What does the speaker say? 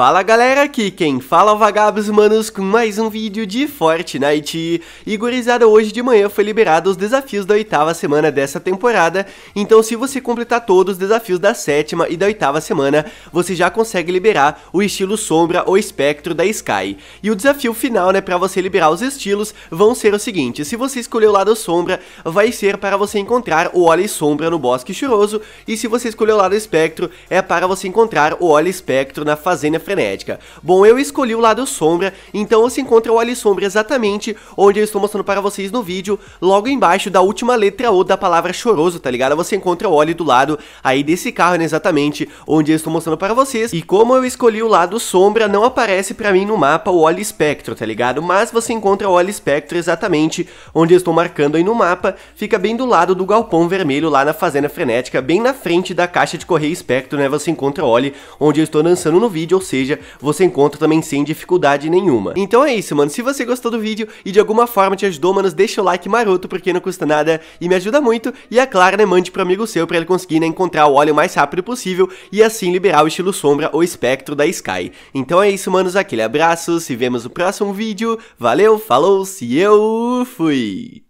Fala galera, aqui quem fala é o Vagabos Manos com mais um vídeo de Fortnite. E gurizada, hoje de manhã foi liberado os desafios da oitava semana dessa temporada, então se você completar todos os desafios da sétima e da oitava semana, você já consegue liberar o estilo sombra ou espectro da Sky. E o desafio final, né, pra você liberar os estilos, vão ser o seguinte, se você escolher o lado sombra, vai ser para você encontrar o óleo sombra no bosque churoso, e se você escolher o lado espectro, é para você encontrar o óleo espectro na fazenda frenética. Bom, eu escolhi o lado sombra, então você encontra o Olho Sombra exatamente onde eu estou mostrando para vocês no vídeo, logo embaixo da última letra O da palavra choroso, tá ligado? Você encontra o óleo do lado aí desse carro, né, exatamente onde eu estou mostrando para vocês. E como eu escolhi o lado sombra, não aparece para mim no mapa o óleo espectro, tá ligado? Mas você encontra o óleo espectro exatamente onde eu estou marcando aí no mapa, fica bem do lado do galpão vermelho lá na Fazenda Frenética, bem na frente da caixa de correio espectro, né, você encontra o óleo onde eu estou lançando no vídeo, ou seja, seja, você encontra também sem dificuldade nenhuma. Então é isso, mano. Se você gostou do vídeo e de alguma forma te ajudou, mano, deixa o like maroto porque não custa nada e me ajuda muito. E é claro, né, mande pro amigo seu para ele conseguir né, encontrar o óleo o mais rápido possível e assim liberar o estilo sombra ou espectro da Sky. Então é isso, manos. Aquele abraço, se vemos no próximo vídeo. Valeu, falou, se eu fui!